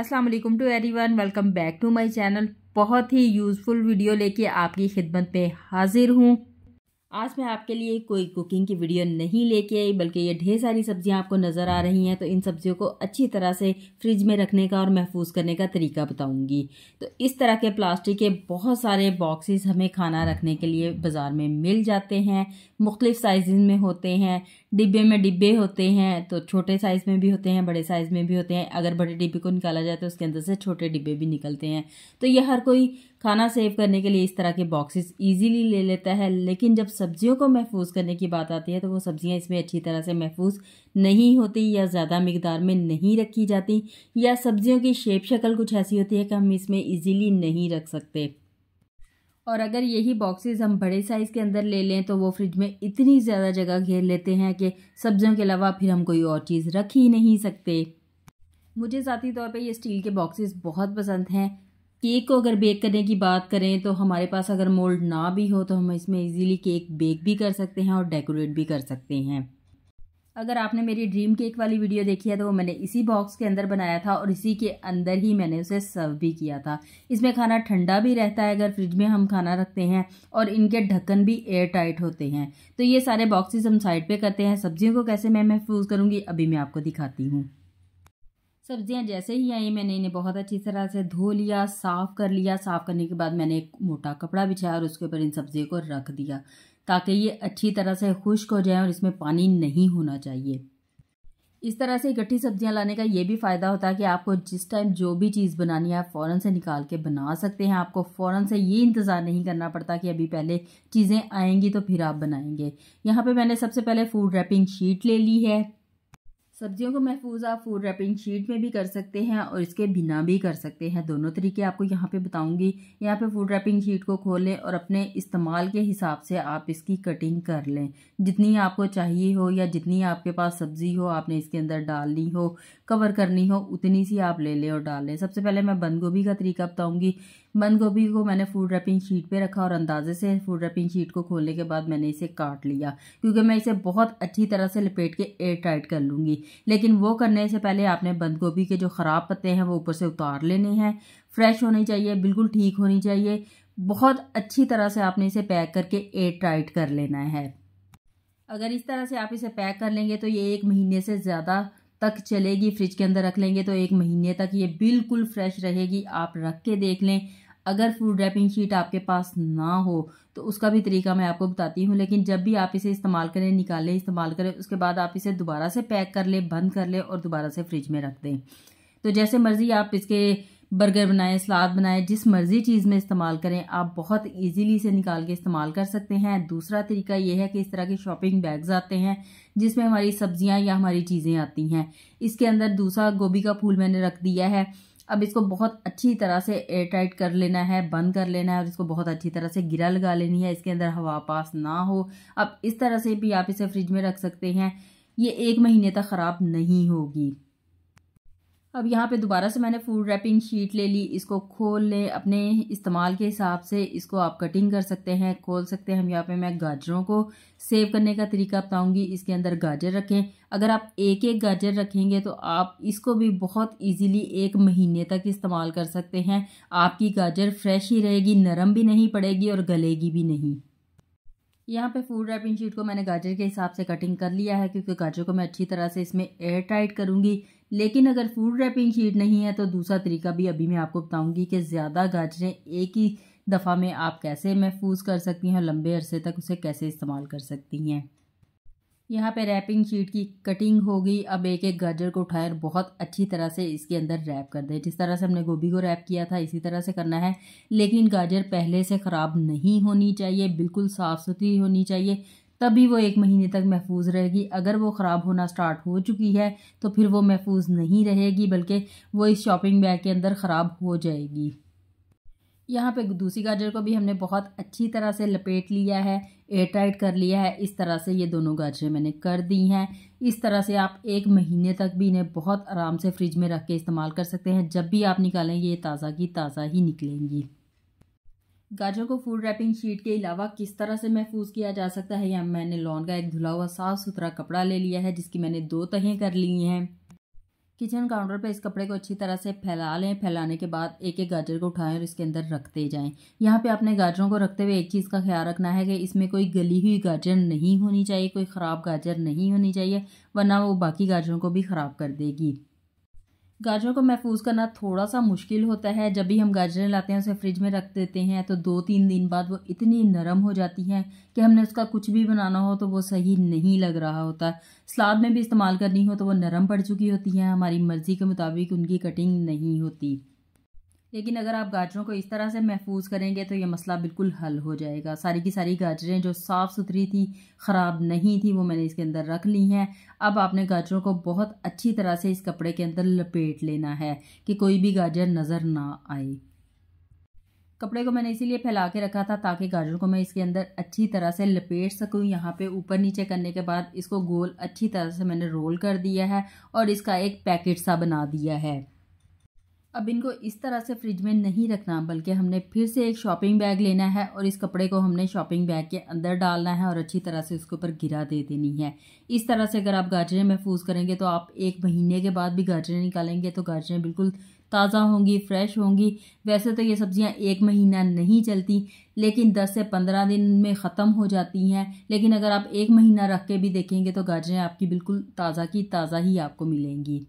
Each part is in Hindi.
असलम टू टू वन welcome back to my channel बहुत ही यूज़फुल वीडियो लेके आपकी खिदमत में हाजिर हूँ आज मैं आपके लिए कोई कुकिंग की वीडियो नहीं लेके आई बल्कि ये ढेर सारी सब्जियां आपको नज़र आ रही हैं तो इन सब्जियों को अच्छी तरह से फ्रिज में रखने का और महफूज करने का तरीका बताऊंगी तो इस तरह के प्लास्टिक के बहुत सारे बॉक्सेस हमें खाना रखने के लिए बाज़ार में मिल जाते हैं मुख्तलिफ़ साइज़ में होते हैं डिब्बे में डिब्बे होते हैं तो छोटे साइज़ में भी होते हैं बड़े साइज़ में भी होते हैं अगर बड़े डिब्बे को निकाला जाए तो उसके अंदर से छोटे डिब्बे भी निकलते हैं तो ये हर कोई खाना सेव करने के लिए इस तरह के बॉक्सेस इजीली ले लेता है लेकिन जब सब्जियों को महफूज करने की बात आती है तो वो सब्जियां इसमें अच्छी तरह से महफूज नहीं होती या ज़्यादा मकदार में नहीं रखी जाती या सब्जियों की शेप शक्ल कुछ ऐसी होती है कि हम इसमें ईजीली नहीं रख सकते और अगर यही बॉक्सेस हम बड़े साइज़ के अंदर ले लें तो वो फ्रिज में इतनी ज़्यादा जगह घेर लेते हैं कि सब्जियों के अलावा फिर हम कोई और चीज़ रख ही नहीं सकते मुझे ज़ाती तौर पे ये स्टील के बॉक्सेस बहुत पसंद हैं केक को अगर बेक करने की बात करें तो हमारे पास अगर मोल्ड ना भी हो तो हम इसमें इजीली केक बेक भी कर सकते हैं और डेकोरेट भी कर सकते हैं अगर आपने मेरी ड्रीम केक वाली वीडियो देखी है तो वो मैंने इसी बॉक्स के अंदर बनाया था और इसी के अंदर ही मैंने उसे सर्व भी किया था इसमें खाना ठंडा भी रहता है अगर फ्रिज में हम खाना रखते हैं और इनके ढक्कन भी एयर टाइट होते हैं तो ये सारे बॉक्सेस हम साइड पे करते हैं सब्जियों को कैसे मैं महफूज करूँगी अभी मैं आपको दिखाती हूँ सब्जियां जैसे ही आई मैंने इन्हें बहुत अच्छी तरह से धो लिया साफ़ कर लिया साफ़ करने के बाद मैंने एक मोटा कपड़ा बिछाया और उसके ऊपर इन सब्जियों को रख दिया ताकि ये अच्छी तरह से खुश्क हो जाए और इसमें पानी नहीं होना चाहिए इस तरह से इकट्ठी सब्जियां लाने का ये भी फ़ायदा होता है कि आपको जिस टाइम जो भी चीज़ बनानी है आप फ़ौरन से निकाल के बना सकते हैं आपको फ़ौरन से ये इंतज़ार नहीं करना पड़ता कि अभी पहले चीज़ें आएंगी तो फिर आप बनाएंगे यहाँ पे मैंने सबसे पहले फ़ूड रैपिंग शीट ले ली है सब्जियों को महफूज आप फूड रैपिंग शीट में भी कर सकते हैं और इसके बिना भी कर सकते हैं दोनों तरीके आपको यहाँ पे बताऊंगी यहाँ पे फूड रैपिंग शीट को खोलें और अपने इस्तेमाल के हिसाब से आप इसकी कटिंग कर लें जितनी आपको चाहिए हो या जितनी आपके पास सब्ज़ी हो आपने इसके अंदर डालनी हो कवर करनी हो उतनी सी आप ले लें और डाल लें सबसे पहले मैं बंद गोभी का तरीका बताऊँगी बंद गोभी को मैंने फूड रैपिंग शीट पे रखा और अंदाजे से फूड रैपिंग शीट को खोलने के बाद मैंने इसे काट लिया क्योंकि मैं इसे बहुत अच्छी तरह से लपेट के एयर टाइट कर लूँगी लेकिन वो करने से पहले आपने बंद गोभी के जो ख़राब पत्ते हैं वो ऊपर से उतार लेने हैं फ्रेश होनी चाहिए बिल्कुल ठीक होनी चाहिए बहुत अच्छी तरह से आपने इसे पैक करके एयर टाइट कर लेना है अगर इस तरह से आप इसे पैक कर लेंगे तो ये एक महीने से ज़्यादा तक चलेगी फ्रिज के अंदर रख लेंगे तो एक महीने तक ये बिल्कुल फ्रेश रहेगी आप रख के देख लें अगर फूड रैपिंग शीट आपके पास ना हो तो उसका भी तरीका मैं आपको बताती हूँ लेकिन जब भी आप इसे इस्तेमाल करें निकालें इस्तेमाल करें उसके बाद आप इसे दोबारा से पैक कर लें बंद कर लें और दोबारा से फ्रिज में रख दें तो जैसे मर्ज़ी आप इसके बर्गर बनाएं सलाद बनाएं जिस मर्ज़ी चीज़ में इस्तेमाल करें आप बहुत इजीली से निकाल के इस्तेमाल कर सकते हैं दूसरा तरीका यह है कि इस तरह के शॉपिंग बैग्स आते हैं जिसमें हमारी सब्जियां या हमारी चीज़ें आती हैं इसके अंदर दूसरा गोभी का फूल मैंने रख दिया है अब इसको बहुत अच्छी तरह से एयर टाइट कर लेना है बंद कर लेना है और इसको बहुत अच्छी तरह से गिरा लगा लेनी है इसके अंदर हवा पास ना हो अब इस तरह से भी आप इसे फ्रिज में रख सकते हैं ये एक महीने तक ख़राब नहीं होगी अब यहाँ पे दोबारा से मैंने फूड रैपिंग शीट ले ली इसको खोल लें अपने इस्तेमाल के हिसाब से इसको आप कटिंग कर सकते हैं खोल सकते हैं हम यहाँ पे मैं गाजरों को सेव करने का तरीका बताऊंगी इसके अंदर गाजर रखें अगर आप एक एक गाजर रखेंगे तो आप इसको भी बहुत इजीली एक महीने तक इस्तेमाल कर सकते हैं आपकी गाजर फ्रेश ही रहेगी नरम भी नहीं पड़ेगी और गलेगी भी नहीं यहाँ पे फूड रैपिंग शीट को मैंने गाजर के हिसाब से कटिंग कर लिया है क्योंकि गाजर को मैं अच्छी तरह से इसमें एयर टाइट करूँगी लेकिन अगर फूड रैपिंग शीट नहीं है तो दूसरा तरीका भी अभी मैं आपको बताऊंगी कि ज़्यादा गाजरें एक ही दफ़ा में आप कैसे महफूज कर सकती हैं और लंबे अरसे तक उसे कैसे इस्तेमाल कर सकती हैं यहाँ पे रैपिंग शीट की कटिंग होगी अब एक एक गाजर को उठाए बहुत अच्छी तरह से इसके अंदर रैप कर दें जिस तरह से हमने गोभी को रैप किया था इसी तरह से करना है लेकिन गाजर पहले से ख़राब नहीं होनी चाहिए बिल्कुल साफ़ सुथरी होनी चाहिए तभी वो एक महीने तक महफूज रहेगी अगर वो ख़राब होना स्टार्ट हो चुकी है तो फिर वो महफूज नहीं रहेगी बल्कि वो इस शॉपिंग बैग के अंदर ख़राब हो जाएगी यहाँ पे दूसरी गाजर को भी हमने बहुत अच्छी तरह से लपेट लिया है एयर टाइट कर लिया है इस तरह से ये दोनों गाजरें मैंने कर दी हैं इस तरह से आप एक महीने तक भी इन्हें बहुत आराम से फ्रिज में रख के इस्तेमाल कर सकते हैं जब भी आप निकालेंगे ये ताज़ा की ताज़ा ही निकलेंगी गाजर को फूड रैपिंग शीट के अलावा किस तरह से महफूज किया जा सकता है यहाँ मैंने लॉन का एक धुला हुआ साफ़ सुथरा कपड़ा ले लिया है जिसकी मैंने दो तहें कर ली हैं किचन काउंटर पर इस कपड़े को अच्छी तरह से फैला लें फैलाने के बाद एक एक गाजर को उठाएं और इसके अंदर रखते जाएं यहाँ पे आपने गाजरों को रखते हुए एक चीज़ का ख्याल रखना है कि इसमें कोई गली हुई गाजर नहीं होनी चाहिए कोई ख़राब गाजर नहीं होनी चाहिए वरना वो बाकी गाजरों को भी ख़राब कर देगी गाजर को महफूज करना थोड़ा सा मुश्किल होता है जब भी हम गाजरें लाते हैं उसे फ्रिज में रख देते हैं तो दो तीन दिन बाद वो इतनी नरम हो जाती हैं कि हमने उसका कुछ भी बनाना हो तो वो सही नहीं लग रहा होता सलाद में भी इस्तेमाल करनी हो तो वो नरम पड़ चुकी होती हैं हमारी मर्ज़ी के मुताबिक उनकी कटिंग नहीं होती लेकिन अगर आप गाजरों को इस तरह से महफूज करेंगे तो ये मसला बिल्कुल हल हो जाएगा सारी की सारी गाजरें जो साफ़ सुथरी थी ख़राब नहीं थी वो मैंने इसके अंदर रख ली हैं अब आपने गाजरों को बहुत अच्छी तरह से इस कपड़े के अंदर लपेट लेना है कि कोई भी गाजर नज़र ना आए कपड़े को मैंने इसीलिए फैला के रखा था ताकि गाजरों को मैं इसके अंदर अच्छी तरह से लपेट सकूं यहाँ पे ऊपर नीचे करने के बाद इसको गोल अच्छी तरह से मैंने रोल कर दिया है और इसका एक पैकेट सा बना दिया है अब इनको इस तरह से फ्रिज में नहीं रखना बल्कि हमने फिर से एक शॉपिंग बैग लेना है और इस कपड़े को हमने शॉपिंग बैग के अंदर डालना है और अच्छी तरह से उसके ऊपर गिरा दे देनी है इस तरह से अगर आप गाजरें महफूज करेंगे तो आप एक महीने के बाद भी गाजरें निकालेंगे तो गाजरें बिल्कुल ताज़ा होंगी फ्रेश होंगी वैसे तो ये सब्ज़ियाँ एक महीना नहीं चलती लेकिन 10 से 15 दिन में ख़त्म हो जाती हैं लेकिन अगर आप एक महीना रख के भी देखेंगे तो गाजरें आपकी बिल्कुल ताज़ा की ताज़ा ही आपको मिलेंगी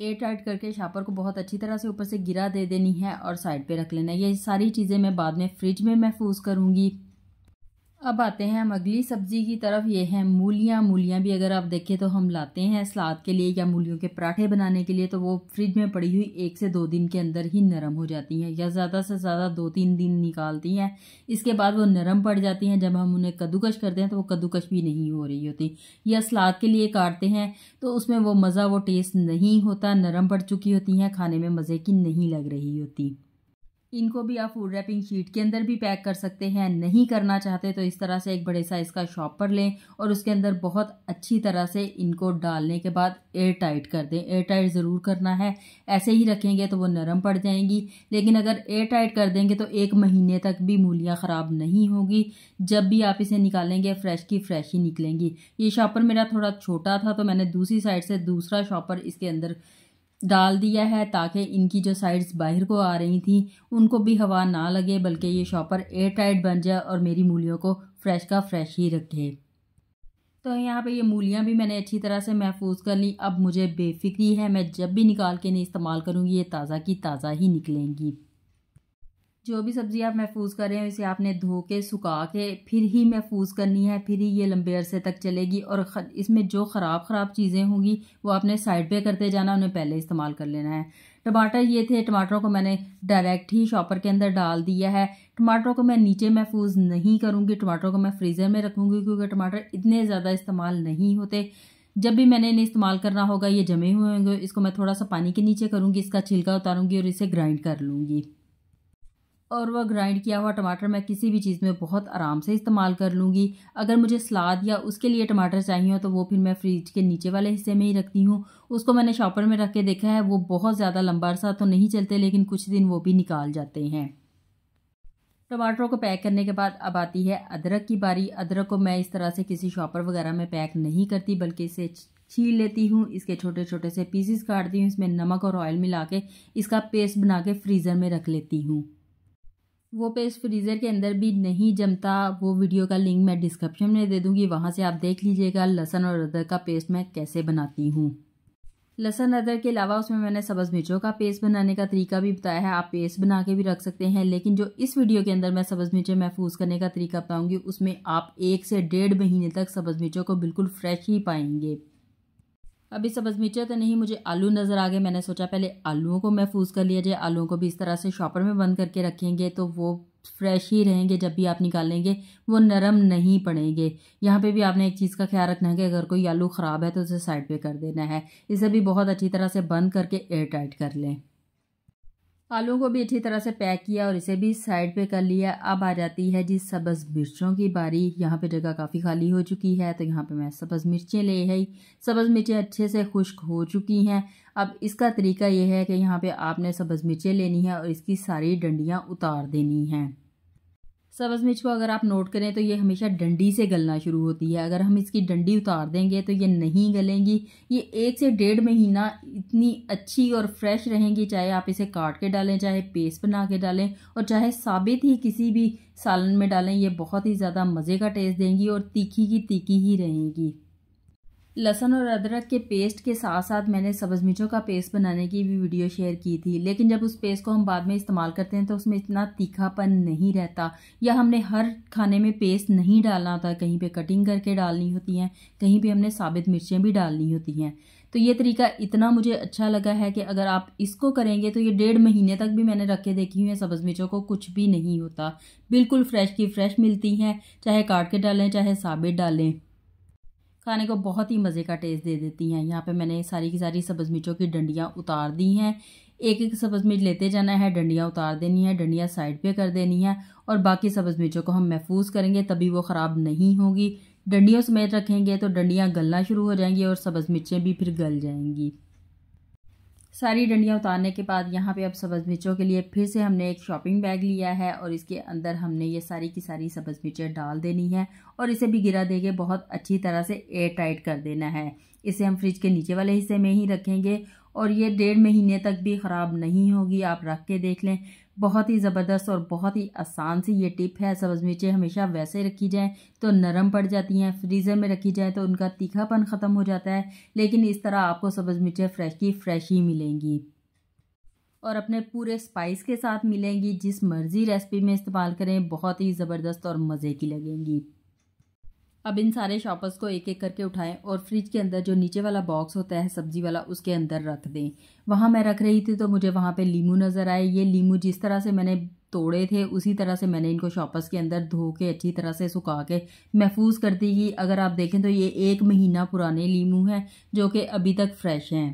एयर टाइट करके शापर को बहुत अच्छी तरह से ऊपर से गिरा दे देनी है और साइड पे रख लेना ये सारी चीज़ें मैं बाद में फ्रिज में महफूज करूँगी अब आते हैं हम अगली सब्जी की तरफ ये है मूलियाँ मूलियाँ भी अगर आप देखें तो हम लाते हैं सलाद के लिए या मूलियों के पराठे बनाने के लिए तो वो फ्रिज में पड़ी हुई एक से दो दिन के अंदर ही नरम हो जाती हैं या ज़्यादा से ज़्यादा दो तीन दिन निकालती हैं इसके बाद वो नरम पड़ जाती हैं जब हम उन्हें कद्दूकश करते हैं तो वो कद्दूकश भी नहीं हो रही होती या सलाद के लिए काटते हैं तो उसमें वो मज़ा वो टेस्ट नहीं होता नरम पड़ चुकी होती हैं खाने में मज़े की नहीं लग रही होती इनको भी आप फूड रैपिंग शीट के अंदर भी पैक कर सकते हैं नहीं करना चाहते तो इस तरह से एक बड़े साइज़ का शॉपर लें और उसके अंदर बहुत अच्छी तरह से इनको डालने के बाद एयर टाइट कर दें एयर टाइट ज़रूर करना है ऐसे ही रखेंगे तो वो नरम पड़ जाएंगी लेकिन अगर एयर टाइट कर देंगे तो एक महीने तक भी मूलियाँ ख़राब नहीं होगी जब भी आप इसे निकालेंगे फ्रेश की फ्रेश ही निकलेंगी ये शॉपर मेरा थोड़ा छोटा था तो मैंने दूसरी साइड से दूसरा शॉपर इसके अंदर डाल दिया है ताकि इनकी जो साइड्स बाहर को आ रही थी उनको भी हवा ना लगे बल्कि ये शॉपर एयर टाइट बन जाए और मेरी मूलियों को फ्रेश का फ्रेश ही रखे तो यहाँ पे ये मूलियाँ भी मैंने अच्छी तरह से महफूज कर ली अब मुझे बेफिक्री है मैं जब भी निकाल के नहीं इस्तेमाल करूँगी ये ताज़ा की ताज़ा ही निकलेंगी जो भी सब्ज़ी आप महफूज कर रहे हैं इसे आपने धो के सुखा के फिर ही महफूज करनी है फिर ही ये लंबे अरसे तक चलेगी और इसमें जो ख़राब ख़राब चीज़ें होंगी वो आपने साइड पे करते जाना उन्हें पहले इस्तेमाल कर लेना है टमाटर ये थे टमाटरों को मैंने डायरेक्ट ही शॉपर के अंदर डाल दिया है टमाटरों को मैं नीचे महफूज नहीं करूँगी टमाटरों को मैं फ्रीज़र में रखूँगी क्योंकि टमाटर इतने ज़्यादा इस्तेमाल नहीं होते जब भी मैंने इन्हें इस्तेमाल करना होगा ये जमे हुए होंगे इसको मैं थोड़ा सा पानी के नीचे करूँगी इसका छिलका उतारूँगी और इसे ग्राइंड कर लूँगी और वह ग्राइंड किया हुआ टमाटर मैं किसी भी चीज़ में बहुत आराम से इस्तेमाल कर लूँगी अगर मुझे सलाद या उसके लिए टमाटर चाहिए हो तो वो फिर मैं फ्रिज के नीचे वाले हिस्से में ही रखती हूँ उसको मैंने शॉपर में रख के देखा है वो बहुत ज़्यादा लंबा अरसा तो नहीं चलते लेकिन कुछ दिन वो भी निकाल जाते हैं टमाटरों को पैक करने के बाद अब आती है अदरक की बारी अदरक को मैं इस तरह से किसी शॉपर वगैरह में पैक नहीं करती बल्कि इसे छील लेती हूँ इसके छोटे छोटे से पीसेस काटती हूँ इसमें नमक और ऑयल मिला के इसका पेस्ट बना के फ्रीज़र में रख लेती हूँ वो पेस्ट फ्रीज़र के अंदर भी नहीं जमता वो वीडियो का लिंक मैं डिस्क्रिप्शन में दे दूँगी वहाँ से आप देख लीजिएगा लहसन और अदरक का पेस्ट मैं कैसे बनाती हूँ लहसन अदरक के अलावा उसमें मैंने सब्ज़ मिर्चों का पेस्ट बनाने का तरीका भी बताया है आप पेस्ट बना के भी रख सकते हैं लेकिन जो इस वीडियो के अंदर मैं सब्ज़ मिर्चें महफूज करने का तरीका बताऊँगी उसमें आप एक से डेढ़ महीने तक सब्ज़ मिर्चों को बिल्कुल फ्रेश ही पाएंगे अभी सब्ज मीटर तो नहीं मुझे आलू नज़र आ गए मैंने सोचा पहले आलुओं को महफूज कर लिया जाए आलुओं को भी इस तरह से शॉपर में बंद करके रखेंगे तो वो फ्रेश ही रहेंगे जब भी आप निकालेंगे वो नरम नहीं पड़ेंगे यहाँ पे भी आपने एक चीज़ का ख्याल रखना है कि अगर कोई आलू ख़राब है तो उसे साइड पे कर देना है इसे भी बहुत अच्छी तरह से बंद करके एयर टाइट कर लें आलू को भी अच्छी तरह से पैक किया और इसे भी साइड पे कर लिया अब आ जाती है जी सब्ज़ मिर्चों की बारी यहाँ पे जगह काफ़ी खाली हो चुकी है तो यहाँ पे मैं सब्ज़ मिर्चें ले आई सब्ज़ मिर्चें अच्छे से खुश्क हो चुकी हैं अब इसका तरीका यह है कि यहाँ पे आपने सब्ज़ मिर्चें लेनी है और इसकी सारी डंडियाँ उतार देनी हैं सब्ज़ मिर्च को अगर आप नोट करें तो ये हमेशा डंडी से गलना शुरू होती है अगर हम इसकी डंडी उतार देंगे तो ये नहीं गलेंगी ये एक से डेढ़ महीना इतनी अच्छी और फ्रेश रहेंगी चाहे आप इसे काट के डालें चाहे पेस्ट बना के डालें और चाहे साबित ही किसी भी सालन में डालें ये बहुत ही ज़्यादा मज़े का टेस्ट देंगी और तीखी की तीखी ही रहेंगी लहसन और अदरक के पेस्ट के साथ साथ मैंने सब्ज़ मिर्चों का पेस्ट बनाने की भी वीडियो शेयर की थी लेकिन जब उस पेस्ट को हम बाद में इस्तेमाल करते हैं तो उसमें इतना तीखापन नहीं रहता या हमने हर खाने में पेस्ट नहीं डालना होता कहीं पे कटिंग करके डालनी होती हैं कहीं पे हमने साबित मिर्चें भी डालनी होती हैं तो ये तरीका इतना मुझे अच्छा लगा है कि अगर आप इसको करेंगे तो ये डेढ़ महीने तक भी मैंने रख के देखी हुई है सब्ज़ मिर्चों को कुछ भी नहीं होता बिल्कुल फ्रेश की फ्रेश मिलती हैं चाहे काट के डालें चाहे साबित डालें खाने को बहुत ही मज़े का टेस्ट दे देती हैं यहाँ पे मैंने सारी की सारी सब्ज़ मिर्चों की डंडियाँ उतार दी हैं एक एक सब्ज़ मिर्च लेते जाना है डंडियाँ उतार देनी है डंडियाँ साइड पे कर देनी है और बाकी सब्ज़ मिर्चों को हम महफूज करेंगे तभी वो ख़राब नहीं होगी डंडियों समेत रखेंगे तो डंडियाँ गलना शुरू हो जाएंगी और सब्ज़ मिर्चें भी फिर गल जाएंगी सारी डंडियाँ उतारने के बाद यहाँ पे अब सब्ज़ मिर्चों के लिए फिर से हमने एक शॉपिंग बैग लिया है और इसके अंदर हमने ये सारी की सारी सब्ज़ मिर्चें डाल देनी है और इसे भी गिरा देंगे बहुत अच्छी तरह से एयर टाइट कर देना है इसे हम फ्रिज के नीचे वाले हिस्से में ही रखेंगे और ये डेढ़ महीने तक भी ख़राब नहीं होगी आप रख के देख लें बहुत ही ज़बरदस्त और बहुत ही आसान सी ये टिप है सब्ज़ मिर्चें हमेशा वैसे रखी जाएँ तो नरम पड़ जाती हैं फ्रीज़र में रखी जाएँ तो उनका तीखापन ख़त्म हो जाता है लेकिन इस तरह आपको सब्ज़ मिर्चें फ्रेश की फ्रेश ही मिलेंगी और अपने पूरे स्पाइस के साथ मिलेंगी जिस मर्ज़ी रेसिपी में इस्तेमाल करें बहुत ही ज़बरदस्त और मज़े की लगेंगी अब इन सारे शॉपर्स को एक एक करके उठाएं और फ्रिज के अंदर जो नीचे वाला बॉक्स होता है सब्जी वाला उसके अंदर रख दें वहाँ मैं रख रही थी तो मुझे वहाँ पे लीमू नज़र आए ये लीमू जिस तरह से मैंने तोड़े थे उसी तरह से मैंने इनको शॉपर्स के अंदर धो के अच्छी तरह से सुखा के महफूज कर दी अगर आप देखें तो ये एक महीना पुराने लीमू हैं जो कि अभी तक फ्रेश हैं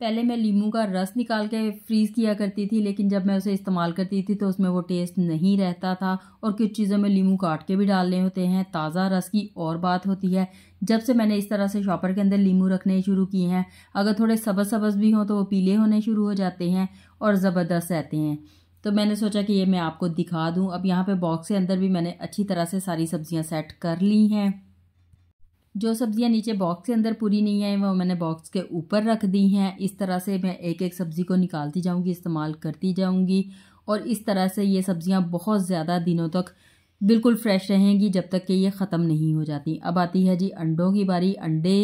पहले मैं लीमू का रस निकाल के फ्रीज़ किया करती थी लेकिन जब मैं उसे इस्तेमाल करती थी तो उसमें वो टेस्ट नहीं रहता था और कुछ चीज़ों में लीमू काट के भी डालने होते हैं ताज़ा रस की और बात होती है जब से मैंने इस तरह से शॉपर के अंदर लीमू रखने शुरू किए हैं अगर थोड़े सबज सबज भी हों तो वो पीले होने शुरू हो जाते हैं और ज़बरदस्त रहते हैं तो मैंने सोचा कि ये मैं आपको दिखा दूँ अब यहाँ पे बॉक्स के अंदर भी मैंने अच्छी तरह से सारी सब्जियाँ सेट कर ली हैं जो सब्ज़ियाँ नीचे बॉक्स के अंदर पूरी नहीं आई वो मैंने बॉक्स के ऊपर रख दी हैं इस तरह से मैं एक एक सब्ज़ी को निकालती जाऊँगी इस्तेमाल करती जाऊँगी और इस तरह से ये सब्ज़ियाँ बहुत ज़्यादा दिनों तक बिल्कुल फ्रेश रहेंगी जब तक कि ये ख़त्म नहीं हो जाती अब आती है जी अंडों की बारी अंडे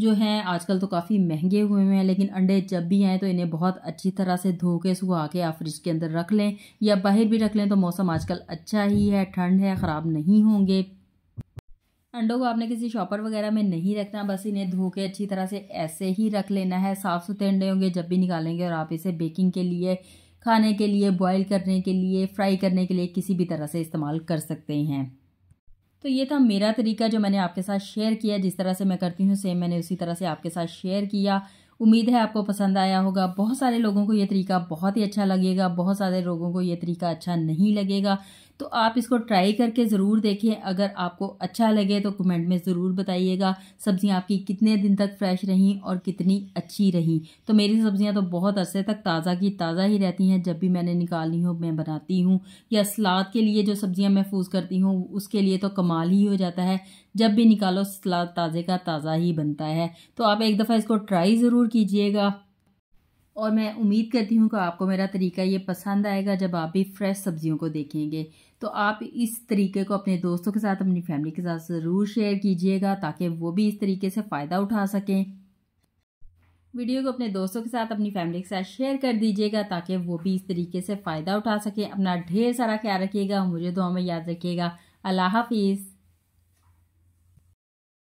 जो हैं आजकल तो काफ़ी महंगे हुए हैं लेकिन अंडे जब भी आएँ तो इन्हें बहुत अच्छी तरह से धो के सुखा के आप फ्रिज के अंदर रख लें या बाहर भी रख लें तो मौसम आजकल अच्छा ही है ठंड है ख़राब नहीं होंगे अंडों को आपने किसी शॉपर वगैरह में नहीं रखना बस इन्हें धो के अच्छी तरह से ऐसे ही रख लेना है साफ़ सुथरे अंडे होंगे जब भी निकालेंगे और आप इसे बेकिंग के लिए खाने के लिए बॉईल करने के लिए फ्राई करने के लिए किसी भी तरह से इस्तेमाल कर सकते हैं तो ये था मेरा तरीका जो मैंने आपके साथ शेयर किया जिस तरह से मैं करती हूँ सेम मैंने उसी तरह से आपके साथ शेयर किया उम्मीद है आपको पसंद आया होगा बहुत सारे लोगों को ये तरीका बहुत ही अच्छा लगेगा बहुत सारे लोगों को ये तरीका अच्छा नहीं लगेगा तो आप इसको ट्राई करके ज़रूर देखें अगर आपको अच्छा लगे तो कमेंट में ज़रूर बताइएगा सब्ज़ियाँ आपकी कितने दिन तक फ्रेश रहीं और कितनी अच्छी रहीं तो मेरी सब्ज़ियाँ तो बहुत अरसे तक ताज़ा की ताज़ा ही रहती हैं जब भी मैंने निकालनी हो मैं बनाती हूँ या सलाद के लिए जो सब्ज़ियाँ महफूज करती हूँ उसके लिए तो कमाल ही हो जाता है जब भी निकालो सलाद ताज़े का ताज़ा ही बनता है तो आप एक दफ़ा इसको ट्राई ज़रूर कीजिएगा और मैं उम्मीद करती हूँ कि आपको मेरा तरीका ये पसंद आएगा जब आप भी फ्रेश सब्जियों को देखेंगे तो आप इस तरीके को अपने दोस्तों के साथ अपनी फैमिली के साथ ज़रूर शेयर कीजिएगा ताकि वो भी इस तरीके से फ़ायदा उठा सकें वीडियो को अपने दोस्तों के साथ अपनी फैमिली के साथ शेयर कर दीजिएगा ताकि वो भी इस तरीके से फ़ायदा उठा सकें अपना ढेर सारा ख्याल रखिएगा मुझे दुआ में याद रखिएगा अल्लाह हाफिज़